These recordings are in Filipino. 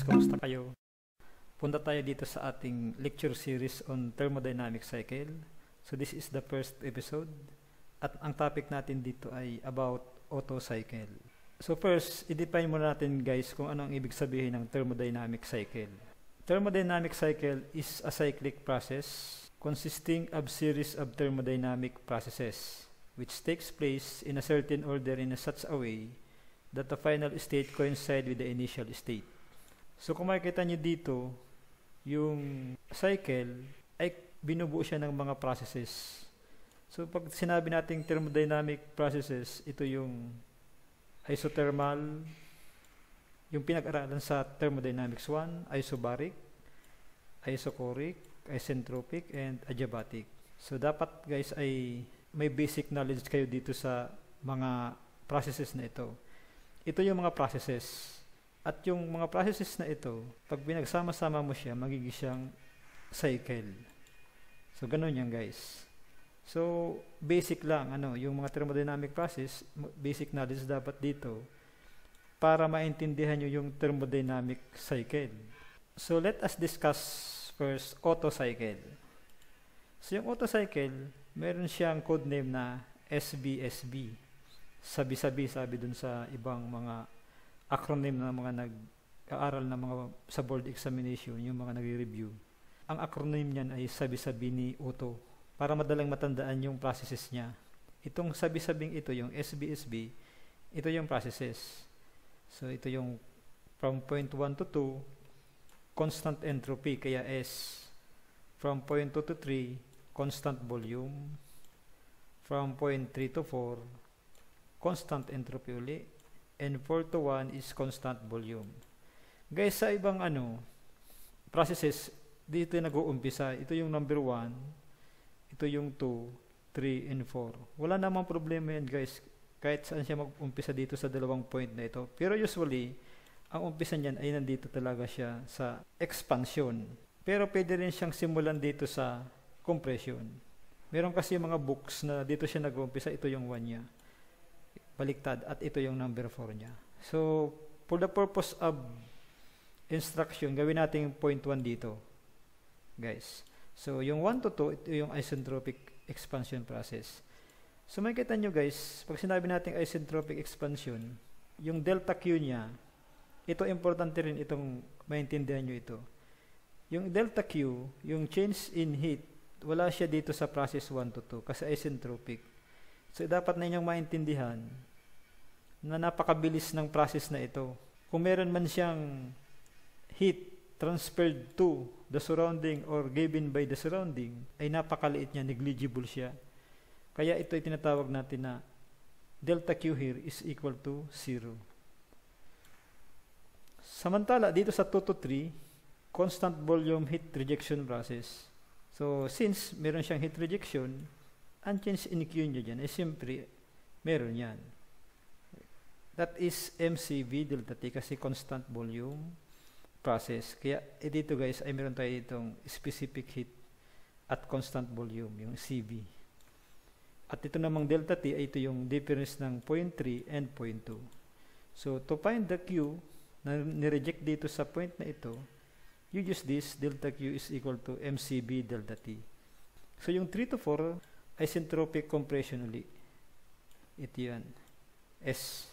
guys, kumusta kayo? Punta tayo dito sa ating lecture series on thermodynamic cycle. So this is the first episode at ang topic natin dito ay about Otto cycle. So first, i-define muna natin guys kung ano ang ibig sabihin ng thermodynamic cycle. Thermodynamic cycle is a cyclic process consisting of series of thermodynamic processes which takes place in a certain order in a such a way that the final state coincide with the initial state. So kung makikita nyo dito, yung cycle ay binubuo siya ng mga processes. So pag sinabi nating thermodynamic processes, ito yung isothermal, yung pinag-aralan sa thermodynamics 1, isobaric, isochoric, isentropic, and adiabatic. So dapat guys ay may basic knowledge kayo dito sa mga processes na ito. Ito yung mga processes. At yung mga processes na ito, pag binagsama-sama mo siya, magiging siyang cycle. So, ganun yan guys. So, basic lang, ano, yung mga thermodynamic process, basic knowledge dapat dito para maintindihan nyo yung thermodynamic cycle. So, let us discuss first Otto cycle. So, yung Otto cycle, meron siyang code name na SBSB. Sabi-sabi, sabi dun sa ibang mga acronym ng mga nag-aaral ng mga sa board examination, yung mga nagre-review. Ang acronym niyan ay sabi-sabi ni Uto para madalang matandaan yung processes niya. Itong sabi-sabing ito, yung SBSB, ito yung processes. So ito yung from point 1 to 2, constant entropy, kaya S. From point 2 to 3, constant volume. From point 3 to 4, constant entropy ulit and 4 to 1 is constant volume. Guys, sa ibang ano, processes, dito nag-uumpisa. Ito yung number 1, ito yung 2, 3, and 4. Wala namang problema yan guys, kahit saan siya mag-umpisa dito sa dalawang point na ito. Pero usually, ang umpisa niyan ay nandito talaga siya sa expansion. Pero pwede rin siyang simulan dito sa compression. Meron kasi mga books na dito siya nag uumpisa ito yung 1 niya baliktad at ito yung number 4 niya. So, for the purpose of instruction, gawin natin yung point 1 dito. Guys. So, yung 1 to 2, ito yung isentropic expansion process. So, may makikita nyo guys, pag sinabi natin isentropic expansion, yung delta Q niya, ito importante rin itong maintindihan nyo ito. Yung delta Q, yung change in heat, wala siya dito sa process 1 to 2 kasi isentropic. So dapat na inyong maintindihan na napakabilis ng process na ito. Kung meron man siyang heat transferred to the surrounding or given by the surrounding, ay napakaliit niya, negligible siya. Kaya ito ay tinatawag natin na delta Q here is equal to 0. Samantala, dito sa 2 to 3, constant volume heat rejection process. So, since meron siyang heat rejection, ang unchanged NQ nyo dyan, eh siyempre, meron yan. That is MCV delta T kasi constant volume process. Kaya eh, dito guys ay meron tayo itong specific heat at constant volume, yung CV. At ito namang delta T ay ito yung difference ng 0.3 and 0.2. So to find the Q na nireject dito sa point na ito, you use this delta Q is equal to MCV delta T. So yung 3 to 4 isentropic compression uli. Ito yan. S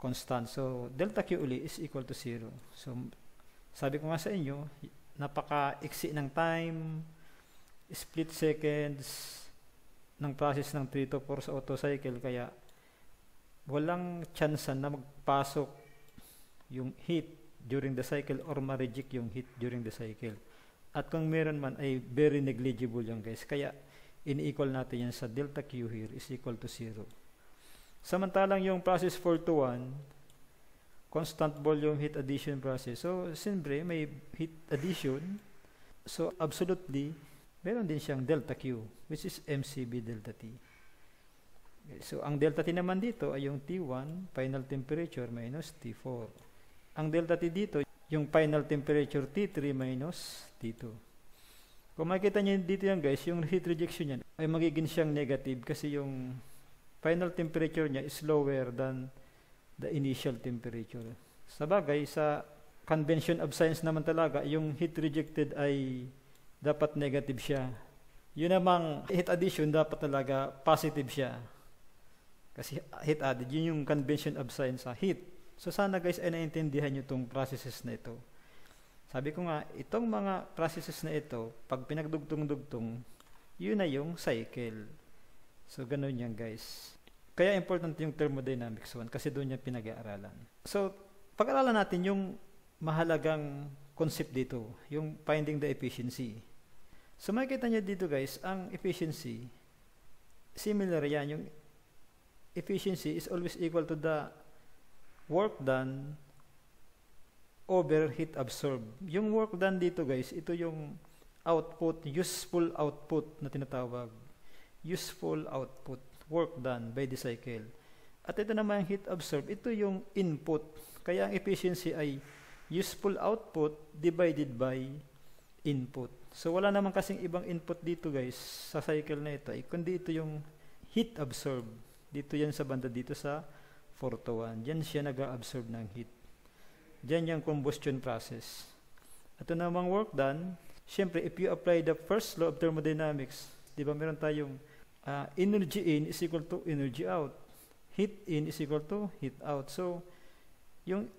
constant. So, delta Q uli is equal to 0. So, sabi ko nga sa inyo, napaka-iksi ng time, split seconds ng process ng 3 to 4 sa auto cycle. Kaya, walang chance na magpasok yung heat during the cycle or ma-reject yung heat during the cycle. At kung meron man ay very negligible yung guys. Kaya, ini-equal natin yan sa delta Q here is equal to 0. Samantalang yung process 4 to 1, constant volume heat addition process. So, siyempre, may heat addition. So, absolutely, meron din siyang delta Q, which is MCB delta T. So, ang delta T naman dito ay yung T1, final temperature, minus T4. Ang delta T dito, yung final temperature T3 minus T2. Kung makita nyo dito yan guys, yung heat rejection niya ay magiging siyang negative kasi yung final temperature niya is lower than the initial temperature. Sa bagay, sa convention of science naman talaga, yung heat rejected ay dapat negative siya. Yun namang heat addition dapat talaga positive siya. Kasi heat added, yun yung convention of science sa heat. So sana guys ay naintindihan nyo itong processes na ito. Sabi ko nga, itong mga processes na ito, pag pinagdugtong-dugtong, yun na yung cycle. So, ganun yan guys. Kaya important yung thermodynamics one kasi doon yung pinag-aaralan. So, pag-aralan natin yung mahalagang concept dito, yung finding the efficiency. So, makikita nyo dito guys, ang efficiency, similar yan. Yung efficiency is always equal to the work done overheat absorb. Yung work done dito guys, ito yung output, useful output na tinatawag. Useful output, work done by the cycle. At ito naman yung heat absorb, ito yung input. Kaya ang efficiency ay useful output divided by input. So wala naman kasing ibang input dito guys sa cycle na ito, eh, kundi ito yung heat absorb. Dito yan sa banda dito sa 4 to 1. Yan siya nag-absorb ng heat. Diyan yung combustion process. Ito namang work done, syempre if you apply the first law of thermodynamics, di ba meron tayong uh, energy in is equal to energy out. Heat in is equal to heat out. So, yung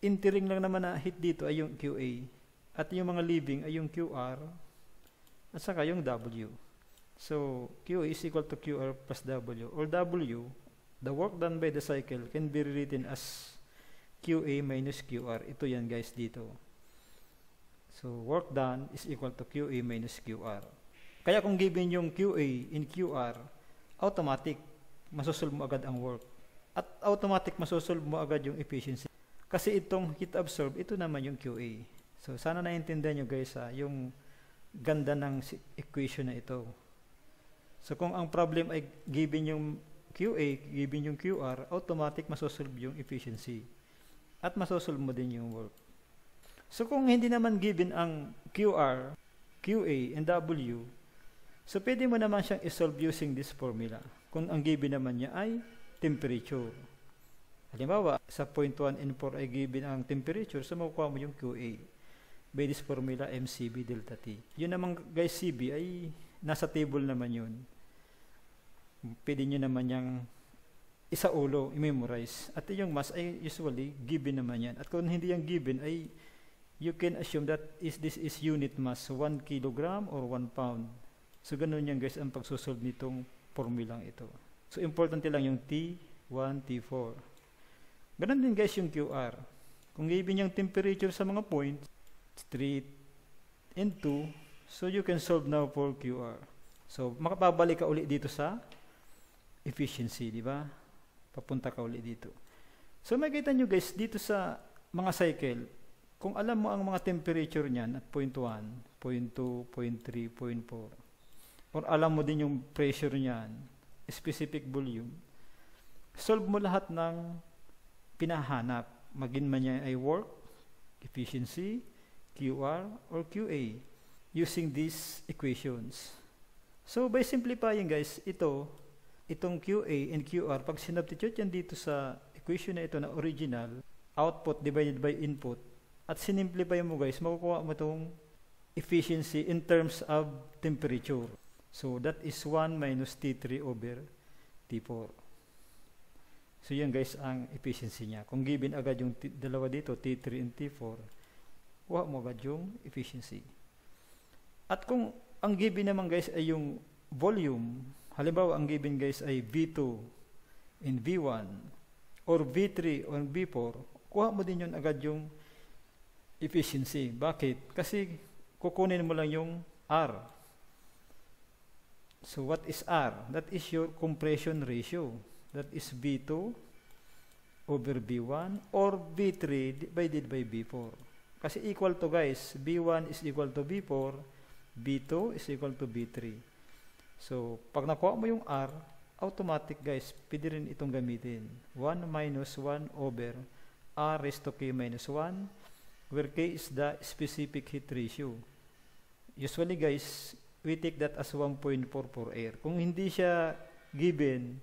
entering lang naman na heat dito ay yung QA. At yung mga living ay yung QR at saka yung W. So, Q is equal to QR plus W. Or W, the work done by the cycle can be written as QA minus QR. Ito yan guys dito. So, work done is equal to QA minus QR. Kaya kung given yung QA in QR, automatic, masosolve mo agad ang work. At automatic, masosolve mo agad yung efficiency. Kasi itong heat absorb, ito naman yung QA. So, sana naintindihan nyo guys ha, yung ganda ng equation na ito. So, kung ang problem ay given yung QA, given yung QR, automatic masosolve yung efficiency at masosolve mo din yung work. So kung hindi naman given ang QR, QA, and W, so pwede mo naman siyang isolve using this formula kung ang given naman niya ay temperature. Halimbawa, sa 0.1 1 and 4 ay given ang temperature, so makukuha mo yung QA by this formula MCB delta T. Yun naman guys, CB ay nasa table naman yun. Pwede nyo naman yung isa ulo, i-memorize. At yung mass ay usually given naman yan. At kung hindi yung given ay you can assume that is this is unit mass, 1 kilogram or 1 pound. So ganun yan guys ang pagsusolve nitong formulang ito. So importante lang yung T1, T4. Ganun din guys yung QR. Kung given yung temperature sa mga points, 3 and 2, so you can solve now for QR. So makapabalik ka ulit dito sa efficiency, di ba? Papunta ka uli dito. So makita nyo guys, dito sa mga cycle, kung alam mo ang mga temperature niyan at 0.1, 0.2, 0.3, 0.4, point or alam mo din yung pressure niyan, specific volume, solve mo lahat ng pinahanap. Magin man yan ay work, efficiency, QR, or QA using these equations. So by simplifying guys, ito, itong QA and QR, pag sinubstitute yan dito sa equation na ito na original, output divided by input, at sinimplify mo guys, makukuha mo itong efficiency in terms of temperature. So, that is 1 minus T3 over T4. So, yan guys ang efficiency niya. Kung given agad yung dalawa dito, T3 and T4, kuha mo agad yung efficiency. At kung ang given naman guys ay yung volume, Halimbawa, ang given guys ay V2 in V1 or V3 or V4, kuha mo din yun agad yung efficiency. Bakit? Kasi kukunin mo lang yung R. So, what is R? That is your compression ratio. That is V2 over V1 or V3 divided by V4. Kasi equal to guys, V1 is equal to V4, V2 is equal to V3. So, pag nakuha mo yung r, automatic guys, pwede rin itong gamitin. 1 minus 1 over r raised to k minus 1 where k is the specific heat ratio. Usually guys, we take that as 1.44 air. Kung hindi siya given,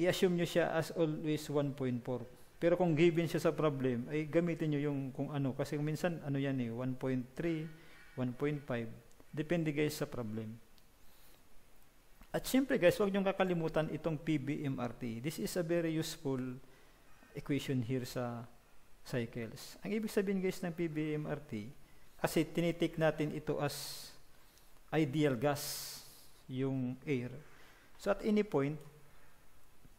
i-assume nyo siya as always 1.4. Pero kung given siya sa problem, ay gamitin nyo yung kung ano. Kasi minsan, ano yan eh, 1.3, 1.5. Depende guys sa problem. At syempre guys, huwag niyong kakalimutan itong PBMRT. This is a very useful equation here sa cycles. Ang ibig sabihin guys ng PBMRT, kasi tinitik natin ito as ideal gas, yung air. So at any point,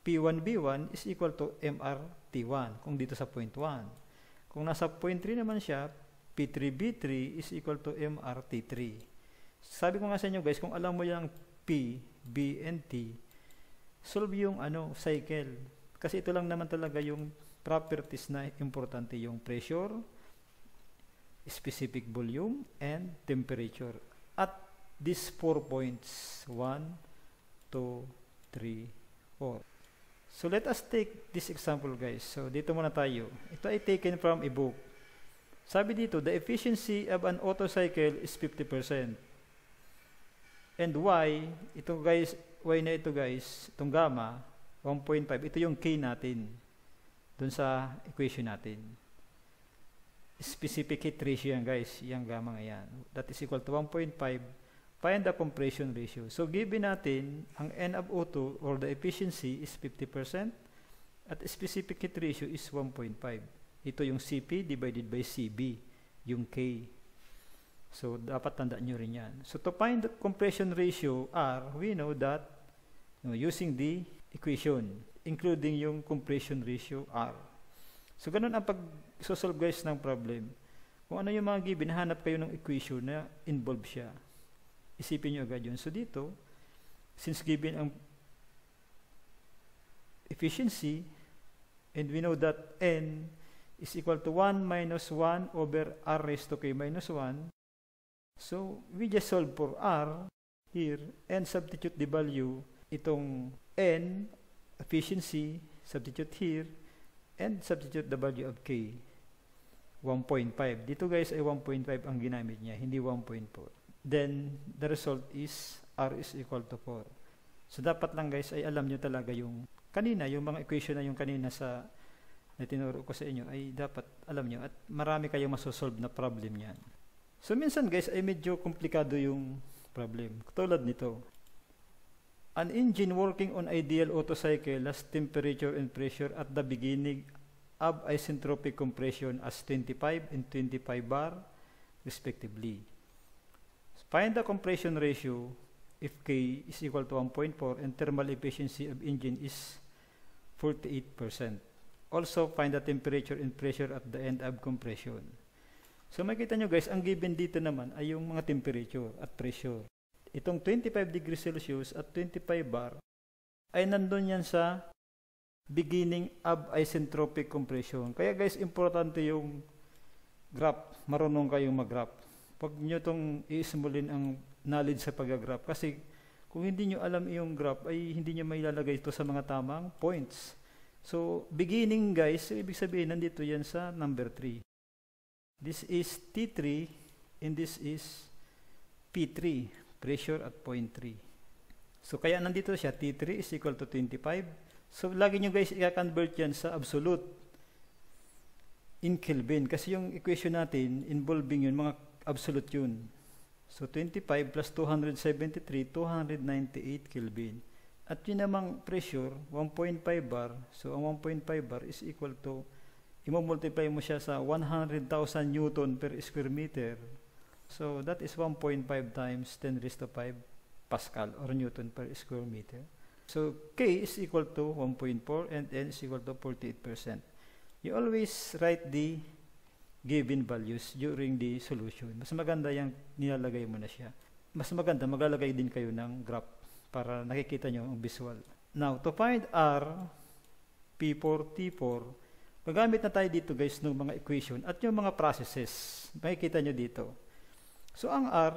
P1B1 is equal to MRT1 kung dito sa point 1. Kung nasa point 3 naman siya, P3B3 is equal to MRT3. Sabi ko nga sa inyo guys, kung alam mo yung P B, and T, solve yung ano, cycle. Kasi ito lang naman talaga yung properties na importante yung pressure, specific volume, and temperature. At these four points, 1, 2, 3, 4. So let us take this example guys. So dito muna tayo. Ito ay taken from a book. Sabi dito, the efficiency of an auto cycle is 50%. And Y, ito guys, Y na ito guys, itong gamma, 1.5, ito yung K natin dun sa equation natin. Specific heat ratio yan guys, yung gamma nga That is equal to 1.5, find the compression ratio. So given natin, ang N of O2 or the efficiency is 50% at specific heat ratio is 1.5. Ito yung CP divided by CB, yung K. So, dapat tandaan nyo rin yan. So, to find the compression ratio R, we know that you know, using the equation, including yung compression ratio R. So, ganun ang pag-solve guys ng problem. Kung ano yung mga given, hanap kayo ng equation na involved siya. Isipin nyo agad yun. So, dito, since given ang efficiency, and we know that N is equal to 1 minus 1 over R raised to K minus 1, So, we just solve for R here and substitute the value itong N, efficiency, substitute here, and substitute the value of K. 1.5. Dito guys ay 1.5 ang ginamit niya, hindi 1.4. Then, the result is R is equal to 4. So, dapat lang guys ay alam nyo talaga yung kanina, yung mga equation na yung kanina sa na tinuro ko sa inyo ay dapat alam nyo at marami kayong masosolve na problem niyan. So minsan guys ay medyo komplikado yung problem. Katulad nito. An engine working on ideal auto cycle has temperature and pressure at the beginning of isentropic compression as 25 and 25 bar respectively. Find the compression ratio if K is equal to 1.4 and thermal efficiency of engine is 48%. Also find the temperature and pressure at the end of compression. So makita nyo guys, ang given dito naman ay yung mga temperature at pressure. Itong 25 degrees Celsius at 25 bar ay nandun yan sa beginning of isentropic compression. Kaya guys, importante yung graph. Marunong kayong mag-graph. Pag nyo itong iisimulin ang knowledge sa pag-graph. Kasi kung hindi nyo alam yung graph, ay hindi nyo mailalagay ito sa mga tamang points. So, beginning guys, ibig sabihin nandito yan sa number 3. This is T3 and this is P3, pressure at point 3. So kaya nandito siya, T3 is equal to 25. So lagi nyo guys i-convert yan sa absolute in Kelvin. Kasi yung equation natin involving yun, mga absolute yun. So 25 plus 273, 298 Kelvin. At yun namang pressure, 1.5 bar. So ang 1.5 bar is equal to i-multiply mo siya sa 100,000 newton per square meter. So, that is 1.5 times 10 raised to 5 Pascal or Newton per square meter. So, K is equal to 1.4 and N is equal to 48%. You always write the given values during the solution. Mas maganda yung nilalagay mo na siya. Mas maganda, maglalagay din kayo ng graph para nakikita nyo ang visual. Now, to find R, P4, T4, Gagamit na tayo dito guys ng mga equation at yung mga processes. Makikita nyo dito. So ang R,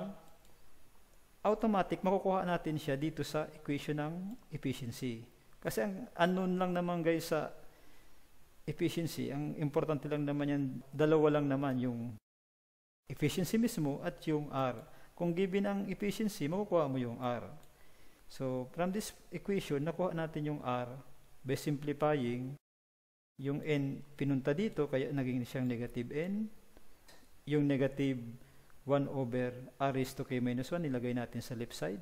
automatic makukuha natin siya dito sa equation ng efficiency. Kasi ang unknown lang naman guys sa efficiency, ang importante lang naman yan, dalawa lang naman yung efficiency mismo at yung R. Kung given ang efficiency, makukuha mo yung R. So from this equation, nakuha natin yung R by simplifying yung n pinunta dito, kaya naging siyang negative n. Yung negative 1 over r raised to k minus 1, nilagay natin sa left side.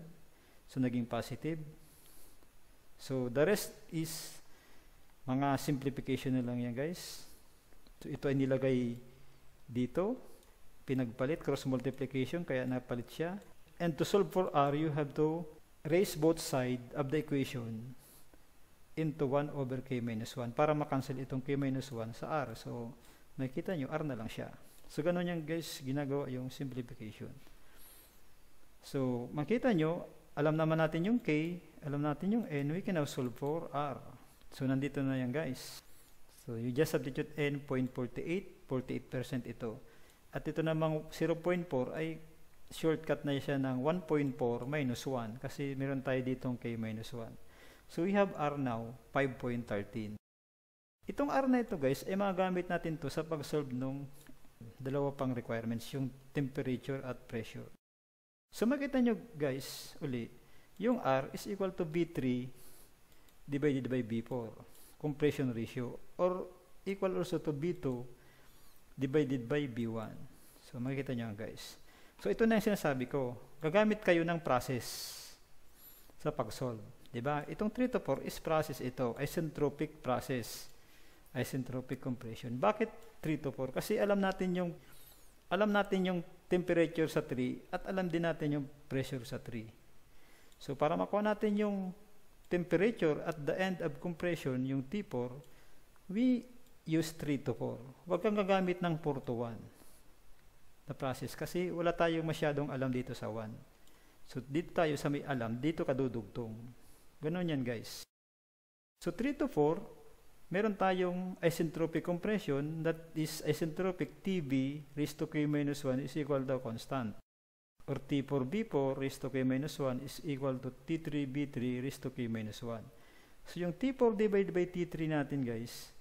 So, naging positive. So, the rest is mga simplification na lang yan, guys. So, ito ay nilagay dito. Pinagpalit, cross multiplication, kaya napalit siya. And to solve for r, you have to raise both sides of the equation into 1 over k minus 1 para makancel itong k minus 1 sa r. So, makikita nyo, r na lang siya. So, ganun yung guys, ginagawa yung simplification. So, makita nyo, alam naman natin yung k, alam natin yung n, we can now solve for r. So, nandito na yan guys. So, you just substitute n, 0.48, 48% ito. At ito namang 0.4 ay shortcut na siya ng 1.4 minus 1 kasi meron tayo ditong k minus 1. So we have R now, 5.13. Itong R na ito guys, ay magagamit natin to sa pag-solve ng dalawa pang requirements, yung temperature at pressure. So makita nyo guys, uli, yung R is equal to v 3 divided by v 4 compression ratio, or equal also to v 2 divided by v 1 So makita nyo guys. So ito na yung sinasabi ko, gagamit kayo ng process sa pag-solve. 'Di ba? Itong 3 to 4 is process ito, isentropic process. Isentropic compression. Bakit 3 to 4? Kasi alam natin yung alam natin yung temperature sa 3 at alam din natin yung pressure sa 3. So para makuha natin yung temperature at the end of compression, yung T4, we use 3 to 4. Huwag kang gagamit ng 4 to 1 na process kasi wala tayong masyadong alam dito sa 1. So dito tayo sa may alam, dito kadudugtong. Ganun yan guys. So 3 to 4, meron tayong isentropic compression that is isentropic TB raised to K minus 1 is equal to constant. Or T4B4 raised to K minus 1 is equal to T3B3 raised to K minus 1. So yung T4 divided by T3 natin guys,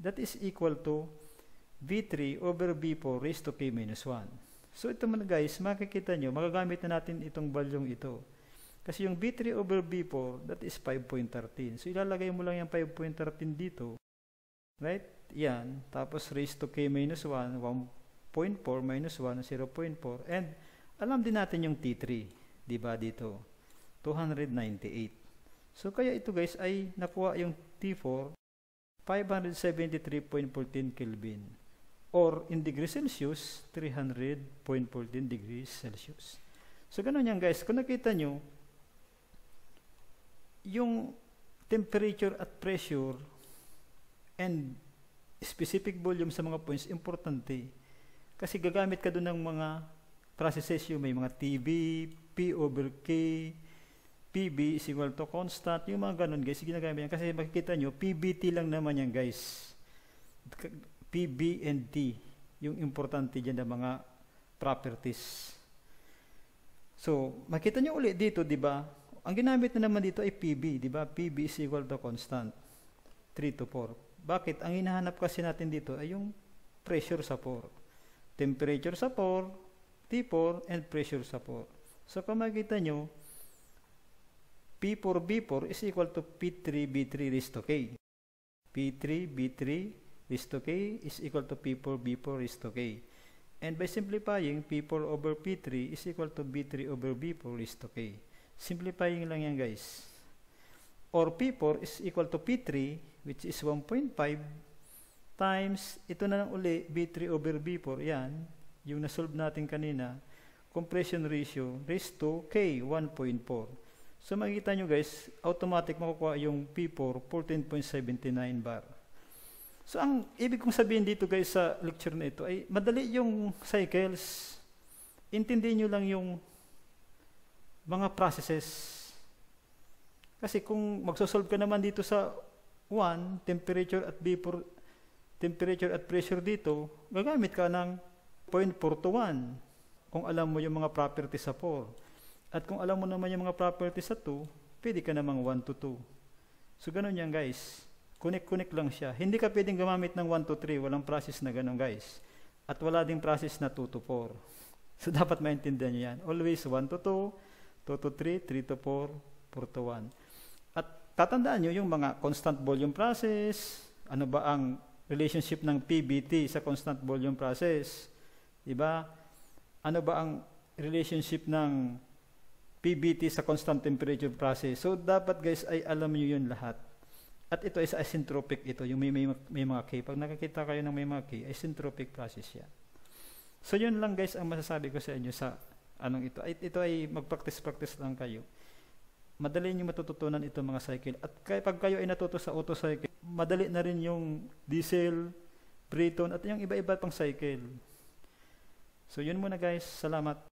that is equal to V3 over b 4 raised to K minus 1. So ito man guys, makikita nyo, magagamit na natin itong value'ng ito. Kasi yung B3 over B4, that is 5.13. So, ilalagay mo lang yung 5.13 dito. Right? Yan. Tapos, raised to K minus 1, 1.4 minus 1, 0.4. And, alam din natin yung T3. Diba dito? 298. So, kaya ito guys ay nakuha yung T4, 573.14 Kelvin. Or, in degrees Celsius, 300.14 degrees Celsius. So, ganun yan guys. Kung nakita nyo, yung temperature at pressure and specific volume sa mga points, importante. Kasi gagamit ka doon ng mga processes yung may mga TV, P over K, PB is equal to constant. Yung mga ganun guys, ginagamit yan. Kasi makikita nyo, PBT lang naman yan guys. PB and T. Yung importante dyan ng mga properties. So, makita nyo ulit dito, di ba? Ang ginamit na naman dito ay PB, di ba? PB is equal to constant, 3 to 4. Bakit? Ang hinahanap kasi natin dito ay yung pressure sa 4. Temperature sa 4, T4, and pressure sa 4. So, kung makikita nyo, P4, B4 is equal to P3, B3 raised to K. P3, B3 raised to K is equal to P4, B4 raised to K. And by simplifying, P4 over P3 is equal to B3 over B4 raised to K. Simplifying lang yan guys. Or P4 is equal to P3 which is 1.5 times, ito na lang uli, B3 over B4, yan, yung nasolve natin kanina, compression ratio raised to K, 1.4. So makikita nyo guys, automatic makukuha yung P4, 14.79 bar. So ang ibig kong sabihin dito guys sa lecture na ito ay madali yung cycles. Intindi nyo lang yung mga processes. Kasi kung magsosolve ka naman dito sa 1, temperature at vapor, temperature at pressure dito, gagamit ka ng 0.4 to 1 kung alam mo yung mga properties sa 4. At kung alam mo naman yung mga properties sa 2, pwede ka namang 1 to 2. So ganun yan guys. Connect-connect lang siya. Hindi ka pwedeng gumamit ng 1 to 3. Walang process na ganun guys. At wala ding process na 2 to 4. So dapat maintindihan nyo yan. Always 1 to 2, 2 to 3, 3 to 4, 4 to 1. At tatandaan nyo yung mga constant volume process, ano ba ang relationship ng PBT sa constant volume process, diba? Ano ba ang relationship ng PBT sa constant temperature process? So dapat guys ay alam niyo yun lahat. At ito is isentropic ito, yung may, may, may mga K. Pag nakikita kayo ng may mga K, isentropic process yan. So yun lang guys ang masasabi ko sa inyo sa anong ito. Ito ay magpractice-practice lang kayo. Madali niyo matututunan itong mga cycle. At pag kayo ay natuto sa auto cycle, madali na rin yung diesel, Breton, at yung iba-iba pang cycle. So yun muna guys. Salamat.